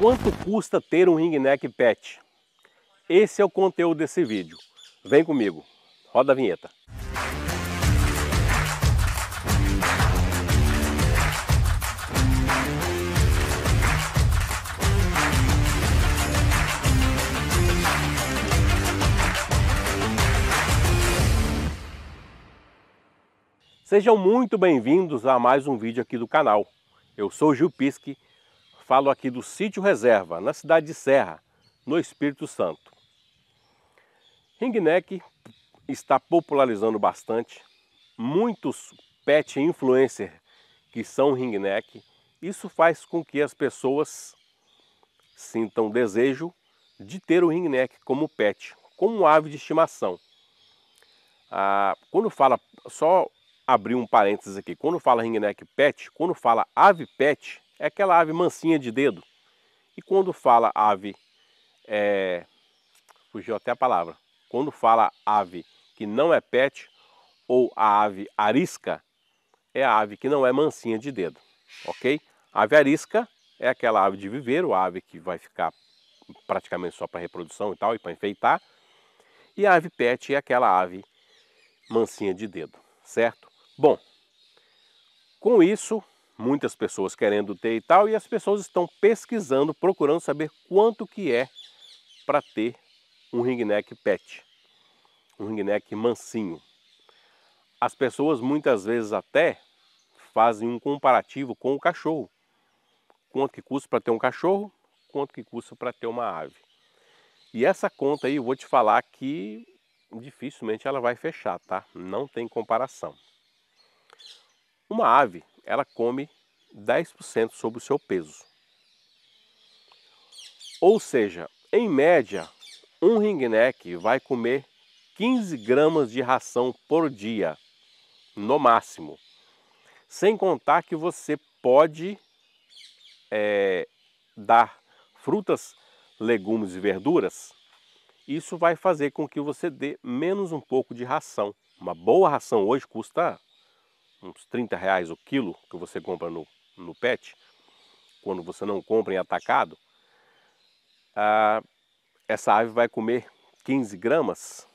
Quanto custa ter um ringneck pet? Esse é o conteúdo desse vídeo. Vem comigo. Roda a vinheta. Sejam muito bem-vindos a mais um vídeo aqui do canal. Eu sou Gil Pisque Falo aqui do sítio Reserva, na cidade de Serra, no Espírito Santo. Ringneck está popularizando bastante. Muitos pet influencer que são ringneck. Isso faz com que as pessoas sintam desejo de ter o ringneck como pet, como ave de estimação. Ah, quando fala, só abrir um parênteses aqui, quando fala ringneck pet, quando fala ave pet, é aquela ave mansinha de dedo. E quando fala ave, é... fugiu até a palavra, quando fala ave que não é pet ou a ave arisca, é a ave que não é mansinha de dedo, ok? A ave arisca é aquela ave de viver a ave que vai ficar praticamente só para reprodução e tal, e para enfeitar. E a ave pet é aquela ave mansinha de dedo, certo? Bom, com isso muitas pessoas querendo ter e tal, e as pessoas estão pesquisando, procurando saber quanto que é para ter um ringneck pet, um ringneck mansinho. As pessoas muitas vezes até fazem um comparativo com o cachorro. Quanto que custa para ter um cachorro? Quanto que custa para ter uma ave? E essa conta aí, eu vou te falar que dificilmente ela vai fechar, tá? Não tem comparação. Uma ave ela come 10% sobre o seu peso. Ou seja, em média, um ringneck vai comer 15 gramas de ração por dia, no máximo. Sem contar que você pode é, dar frutas, legumes e verduras. Isso vai fazer com que você dê menos um pouco de ração. Uma boa ração hoje custa uns 30 reais o quilo que você compra no, no PET, quando você não compra em atacado, ah, essa ave vai comer 15 gramas,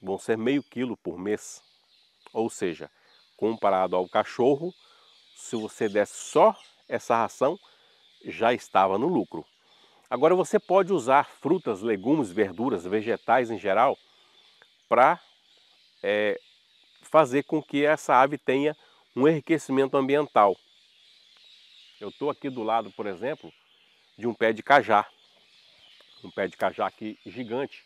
vão ser meio quilo por mês. Ou seja, comparado ao cachorro, se você der só essa ração, já estava no lucro. Agora você pode usar frutas, legumes, verduras, vegetais em geral para é, eh, fazer com que essa ave tenha um enriquecimento ambiental. Eu estou aqui do lado, por exemplo, de um pé de cajá. Um pé de cajá aqui gigante,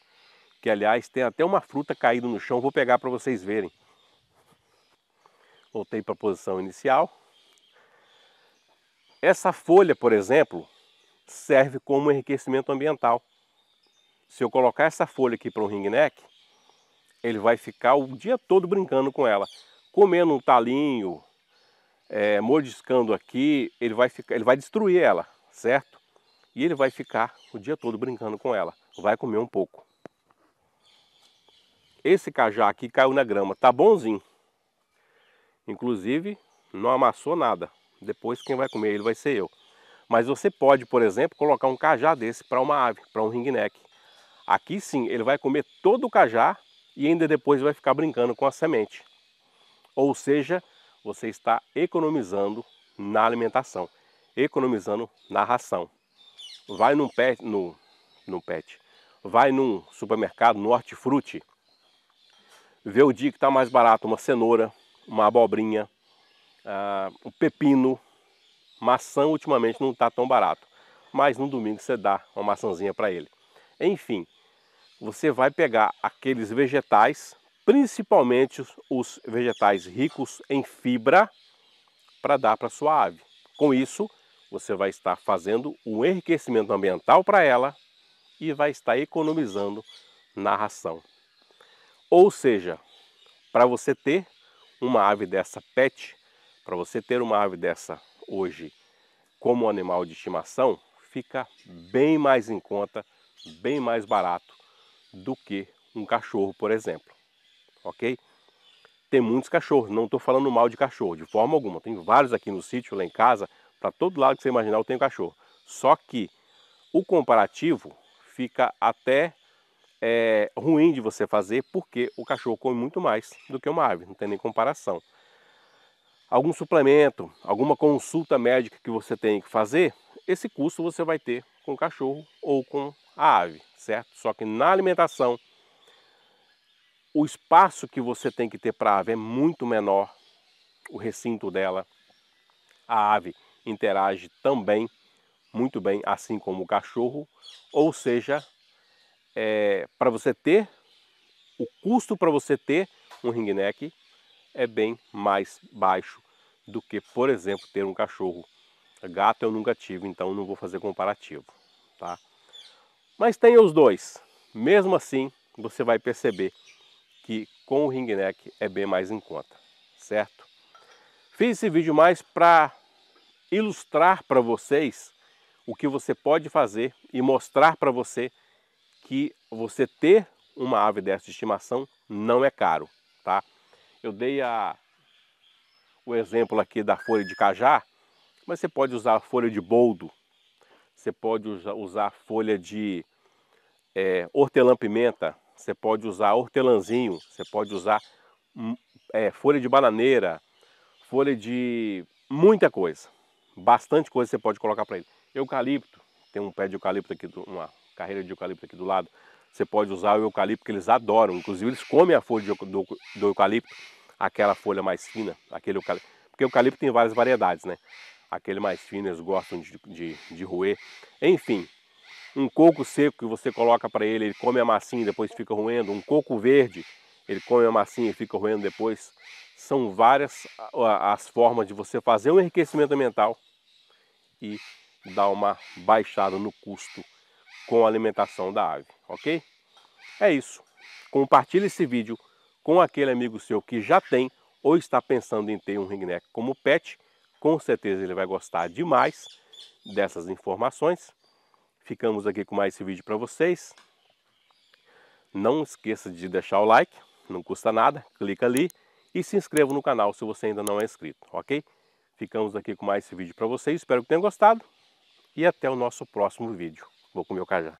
que aliás tem até uma fruta caída no chão, vou pegar para vocês verem. Voltei para a posição inicial. Essa folha, por exemplo, serve como enriquecimento ambiental. Se eu colocar essa folha aqui para um ringneck, ele vai ficar o dia todo brincando com ela, comendo um talinho, é, mordiscando aqui, ele vai, ficar, ele vai destruir ela, certo? E ele vai ficar o dia todo brincando com ela, vai comer um pouco. Esse cajá aqui caiu na grama, tá bonzinho. Inclusive, não amassou nada. Depois quem vai comer ele vai ser eu. Mas você pode, por exemplo, colocar um cajá desse para uma ave, para um ringneck. Aqui sim, ele vai comer todo o cajá e ainda depois vai ficar brincando com a semente. Ou seja, você está economizando na alimentação, economizando na ração. Vai num pet, no, pet, vai num supermercado, no hortifruti, vê o dia que está mais barato uma cenoura, uma abobrinha, uh, um pepino, maçã ultimamente não está tão barato, mas no domingo você dá uma maçãzinha para ele. Enfim, você vai pegar aqueles vegetais, principalmente os, vegetais ricos em fibra, para dar para sua ave. Com isso, você vai estar fazendo um enriquecimento ambiental para ela e vai estar economizando na ração. Ou seja, para você ter uma ave dessa pet, para você ter uma ave dessa hoje como animal de estimação, fica bem mais em conta, bem mais barato do que um cachorro, por exemplo. Ok? Tem muitos cachorros, não estou falando mal de cachorro, de forma alguma. Tem vários aqui no sítio, lá em casa, para todo lado que você imaginar eu tenho cachorro. Só que o comparativo fica até é, ruim de você fazer, porque o cachorro come muito mais do que uma ave, não tem nem comparação. Algum suplemento, alguma consulta médica que você tem que fazer, esse custo você vai ter com o cachorro ou com a ave, certo? Só que na alimentação, o espaço que você tem que ter para a ave é muito menor, o recinto dela. A ave interage também muito bem, assim como o cachorro, ou seja, é, para você ter, o custo para você ter um ringneck é bem mais baixo do que, por exemplo, ter um cachorro. Gato eu nunca tive, então não vou fazer comparativo tá? Mas tenha os dois. Mesmo assim, você vai perceber que com o ring neck é bem mais em conta, certo? Fiz esse vídeo mais para ilustrar para vocês o que você pode fazer e mostrar para você que você ter uma ave dessa estimação não é caro, tá? Eu dei a, o exemplo aqui da folha de cajá, mas você pode usar a folha de boldo, você pode usar folha de é, hortelã-pimenta, você pode usar hortelãzinho, você pode usar hum, é, folha de bananeira, folha de muita coisa. Bastante coisa você pode colocar para ele. Eucalipto, tem um pé de eucalipto aqui, uma carreira de eucalipto aqui do lado. Você pode usar o eucalipto que eles adoram. Inclusive eles comem a folha do, do eucalipto, aquela folha mais fina, aquele eucalipto. Porque eucalipto tem várias variedades, né? aquele mais fino, eles gostam de, de, de roer. Enfim, um coco seco que você coloca para ele, ele come a massinha e depois fica roendo. Um coco verde, ele come a massinha e fica roendo depois. São várias as formas de você fazer um enriquecimento ambiental e dar uma baixada no custo com a alimentação da ave, ok? É isso. Compartilhe esse vídeo com aquele amigo seu que já tem ou está pensando em ter um ringneck como pet com certeza ele vai gostar demais dessas informações. Ficamos aqui com mais esse vídeo para vocês. Não esqueça de deixar o like, não custa nada, clica ali e se inscreva no canal se você ainda não é inscrito, ok? Ficamos aqui com mais esse vídeo para vocês, espero que tenham gostado e até o nosso próximo vídeo. Vou comer o cajá.